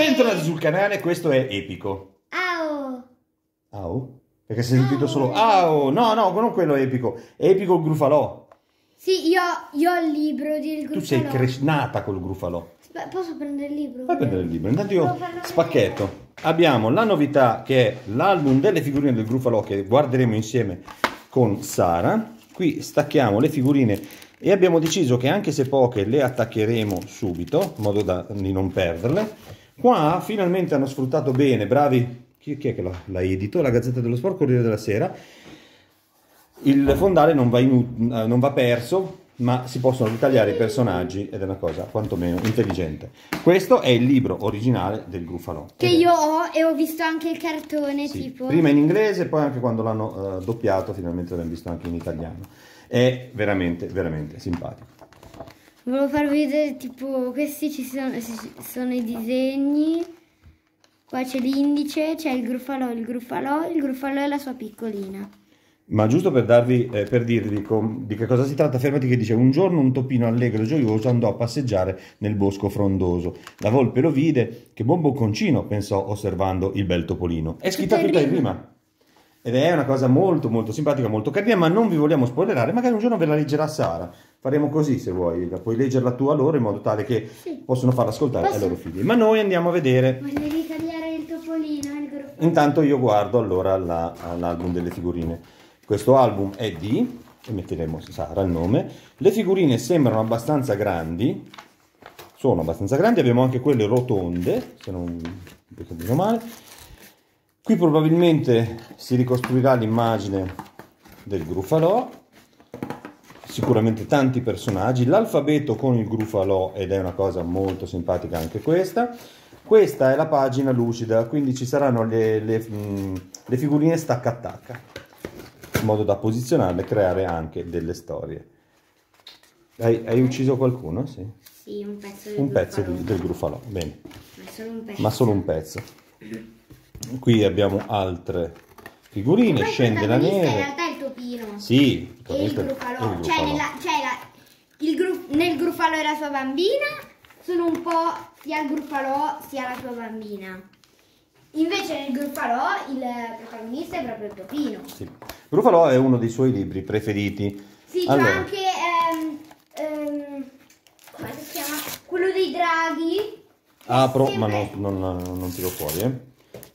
Bentornati sul canale, questo è Epico. Au! Au? Perché si è sentito solo Au! No, no, non quello Epico. Epico il grufalò. Sì, io, io ho il libro del grufalò. Tu sei cres- nata col grufalò. Sp posso prendere il libro? Puoi prendere il libro. Intanto io spacchetto. Abbiamo la novità che è l'album delle figurine del grufalò che guarderemo insieme con Sara. Qui stacchiamo le figurine e abbiamo deciso che anche se poche le attaccheremo subito, in modo da, di non perderle Qua finalmente hanno sfruttato bene, bravi, chi, chi è che l'ha edito? La Gazzetta dello Sport, Corriere della Sera. Il fondale non va, eh, non va perso, ma si possono ritagliare i personaggi ed è una cosa quantomeno intelligente. Questo è il libro originale del Gruffalo. Che io ho e ho visto anche il cartone sì, tipo. Prima in inglese, poi anche quando l'hanno uh, doppiato, finalmente l'abbiamo visto anche in italiano. È veramente, veramente simpatico volevo farvi vedere tipo questi ci sono, ci sono i disegni qua c'è l'indice c'è il gruffalò il gruffalò il gruffalò e la sua piccolina ma giusto per, darvi, eh, per dirvi di che cosa si tratta, fermati che dice un giorno un topino allegro e gioioso andò a passeggiare nel bosco frondoso. La volpe lo vide, che buon bocconcino, pensò osservando il bel topolino. È scritta tutta, tutta in rima. Ed è una cosa molto molto simpatica, molto carina, ma non vi vogliamo spoilerare, magari un giorno ve la leggerà Sara faremo così se vuoi, la puoi leggerla tu a loro in modo tale che sì. possono farla ascoltare Posso? ai loro figli. Ma noi andiamo a vedere. Volevi cambiare il topolino? Il Intanto io guardo allora la, l'album delle figurine. Questo album è di, e metteremo Sara il nome, le figurine sembrano abbastanza grandi, sono abbastanza grandi, abbiamo anche quelle rotonde, se non ricordo male. Qui probabilmente si ricostruirà l'immagine del Gruffalò sicuramente tanti personaggi, l'alfabeto con il grufalò ed è una cosa molto simpatica anche questa. Questa è la pagina lucida, quindi ci saranno le, le, mm, le figurine stacca attacca, in modo da posizionarle e creare anche delle storie. Hai, hai ucciso qualcuno? Sì, sì un pezzo del un grufalò. Pezzo del grufalò. Bene. Ma solo un pezzo. Ma solo un pezzo. Qui abbiamo altre figurine, scende la neve. Sì, e il Grufalo. Il cioè, nella, cioè la, il gru, nel Grufalo era sua bambina, sono un po' sia il Grufalo sia la sua bambina. Invece nel Grufalo il protagonista è proprio Topino. Sì. Grufalo è uno dei suoi libri preferiti. Sì, allora. c'è anche... Ehm, ehm, come si chiama? Quello dei draghi. Apro, ah, sempre... ma no, non, non, tiro fuori, eh.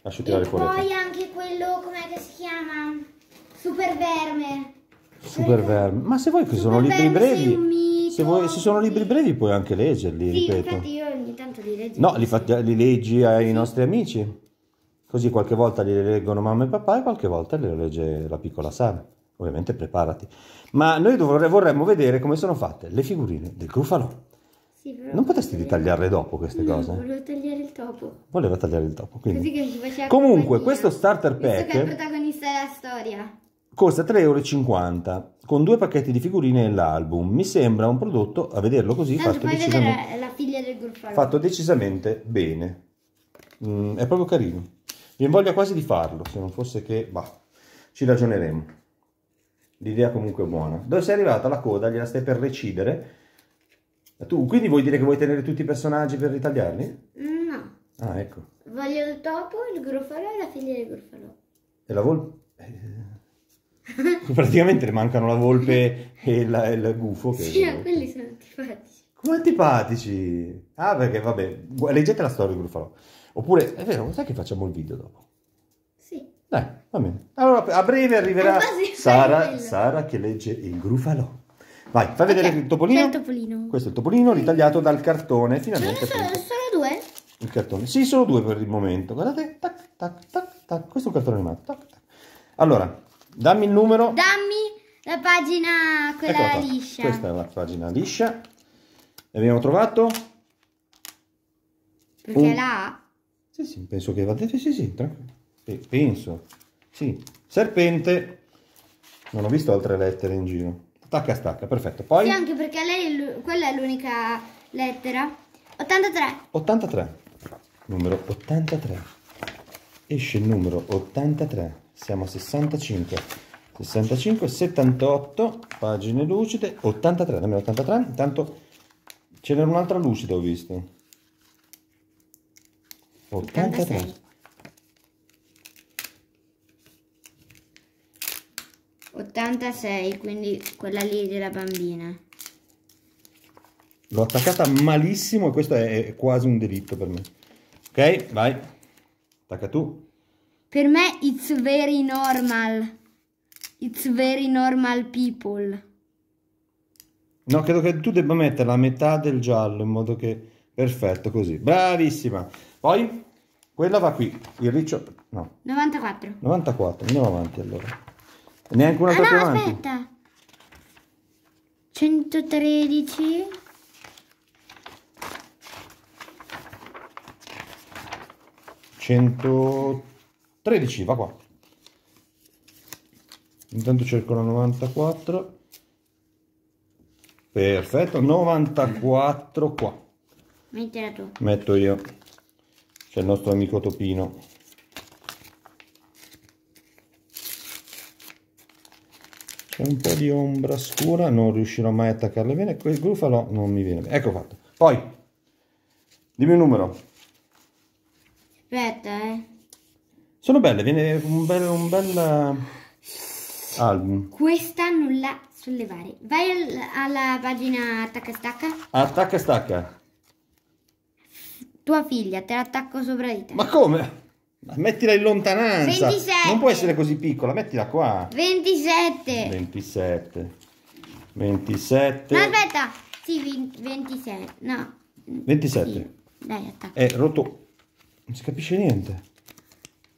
Lascio tirare fuori. e fuori. poi anche quello, com'è che si chiama? Super verme. Super verme. Ma se vuoi che sono libri brevi. se, vuoi, se, sono libri brevi puoi anche leggerli, sì, ripeto. Infatti io ogni tanto li leggo. No, li, fatti, li leggi ai sì. nostri amici. Così qualche volta li leggono mamma e papà e qualche volta li legge la piccola Sara. Ovviamente preparati. Ma noi dovre, vorremmo vedere come sono fatte le figurine del Grufalò. Sì, non potresti ritagliarle dopo queste no, cose? volevo tagliare il topo. Voleva tagliare il topo, quindi. Così che ci faceva Comunque, compagnia. questo starter pack... Visto che il protagonista della storia. Costa 3,50 euro con due pacchetti di figurine e l'album. Mi sembra un prodotto, a vederlo così, Tanto fatto decisamente, la, la fatto decisamente bene. Mm, è proprio carino. Mi invoglia quasi di farlo, se non fosse che... Bah, ci ragioneremo. L'idea comunque è buona. Dove sei arrivata? La coda, gliela stai per recidere. Tu, quindi vuoi dire che vuoi tenere tutti i personaggi per ritagliarli? No. Ah, ecco. Voglio il topo, il gruffalo e la figlia del gruffalo. E la volpe? Eh... Praticamente le mancano la volpe e, la, il gufo. Che sì, ma eh, quelli sono antipatici. Come antipatici? Ah, perché vabbè, leggete la storia di Gruffalo. Oppure, è vero, sai che facciamo il video dopo? Sì. Dai, va bene. Allora, a breve arriverà ah, Sara, Sara, che legge il Gruffalo. Vai, fai okay. vedere il topolino. il topolino. Questo è il topolino ritagliato dal cartone, finalmente. Sono, sono due? Il cartone. Sì, sono due per il momento. Guardate, tac, tac, tac, tac. Questo è un cartone animato. Tac, tac. Allora, Dammi il numero. Dammi la pagina quella ecco liscia. Questa è la pagina liscia. E abbiamo trovato? Perché un... là? Sì, sì, penso che vada. Sì, sì, sì, tranquillo. Sì, penso. Sì. Serpente. Non ho visto altre lettere in giro. Attacca, stacca, perfetto. Poi... Sì, anche perché lei, quella è l'unica lettera. 83. 83. Numero 83 esce il numero 83 siamo a 65 65 78 pagine lucide 83 dammi 83 intanto ce n'era un'altra lucida ho visto 83 86 quindi quella lì della bambina l'ho attaccata malissimo e questo è quasi un delitto per me ok vai Tacca tu. Per me it's very normal. It's very normal people. No, credo che tu debba mettere la metà del giallo in modo che... Perfetto, così. Bravissima. Poi quella va qui. Il riccio... No. 94. 94. Andiamo avanti allora. Neanche una ah, no, avanti. aspetta. 113. 113 va qua intanto cerco la 94 perfetto 94 qua tu metto io c'è il nostro amico Topino c'è un po' di ombra scura non riuscirò mai a attaccarle bene quel grufalo non mi viene bene ecco fatto poi dimmi un numero Aspetta, eh. Sono belle, viene un bel, un bel eh, album. Questa nulla sollevare. Vai al, alla pagina attacca stacca. Attacca stacca. Tua figlia, te l'attacco sopra di te. Ma come? Mettila in lontananza. 27. Non può essere così piccola, mettila qua. 27. 27. 27. Ma aspetta, sì, 26. No. 27. Sì. Dai, attacca. È rotto non si capisce niente.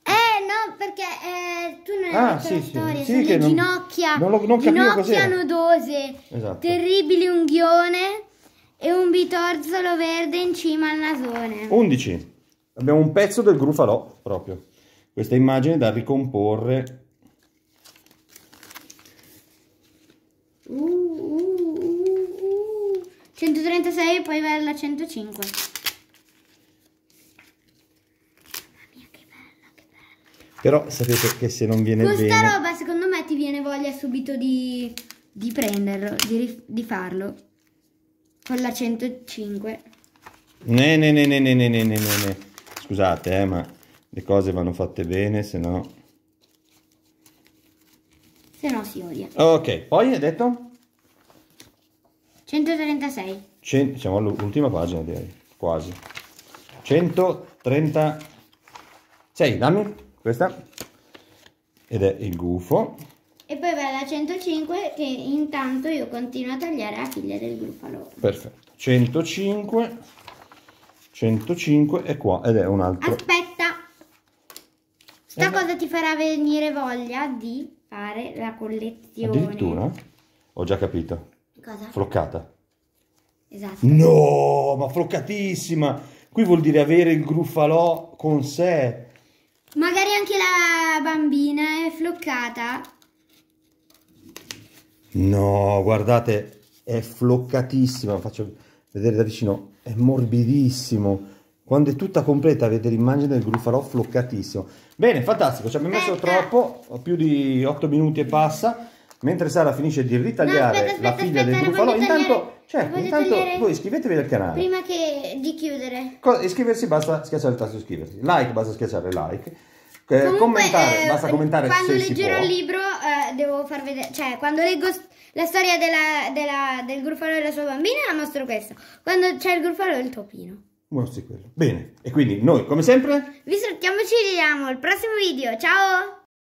Eh no, perché eh, tu non hai ah, sì, la storia, sì. Sì, non, ginocchia, non, lo, non ginocchia nodose, esatto. terribili unghione e un bitorzolo verde in cima al nasone. 11. Abbiamo un pezzo del grufalò proprio. Questa immagine da ricomporre. Uh, uh, uh, 136 uh, uh. e poi va alla 105. Però sapete che se non viene Questa bene... Questa roba secondo me ti viene voglia subito di, di prenderlo, di, di, farlo. Con la 105. Ne, ne, ne, ne, ne, ne, ne, ne, ne. Scusate, eh, ma le cose vanno fatte bene, se no... Se no si odia. Ok, poi hai detto? 136. Cent... Siamo all'ultima pagina direi, quasi. 136, dammi questa ed è il gufo e poi va alla 105 che intanto io continuo a tagliare la figlia del gruffalo perfetto 105 105 è qua ed è un altro aspetta sta eh. cosa ti farà venire voglia di fare la collezione addirittura ho già capito cosa? floccata esatto no ma floccatissima qui vuol dire avere il gruffalò con sé Magari anche la bambina è floccata. No, guardate, è floccatissima. Faccio vedere da vicino. È morbidissimo. Quando è tutta completa avete l'immagine del gruffalo floccatissimo. Bene, fantastico. Ci abbiamo messo troppo, Ho più di 8 minuti e passa mentre Sara finisce di ritagliare no, aspetta, aspetta, la figlia aspetta, del bufalo, intanto, cioè, intanto voi iscrivetevi al canale. Prima che di chiudere. Co iscriversi basta schiacciare il tasto iscriversi. Like basta schiacciare like. Eh, Comunque, commentare, eh, basta commentare quando leggerò il libro eh, devo far vedere, cioè quando leggo la storia della, della, del gruffalo e della sua bambina la mostro questo, quando c'è il gruffalo e il topino. Mostri quello. Bene, e quindi noi come sempre vi salutiamo ci vediamo al prossimo video, ciao!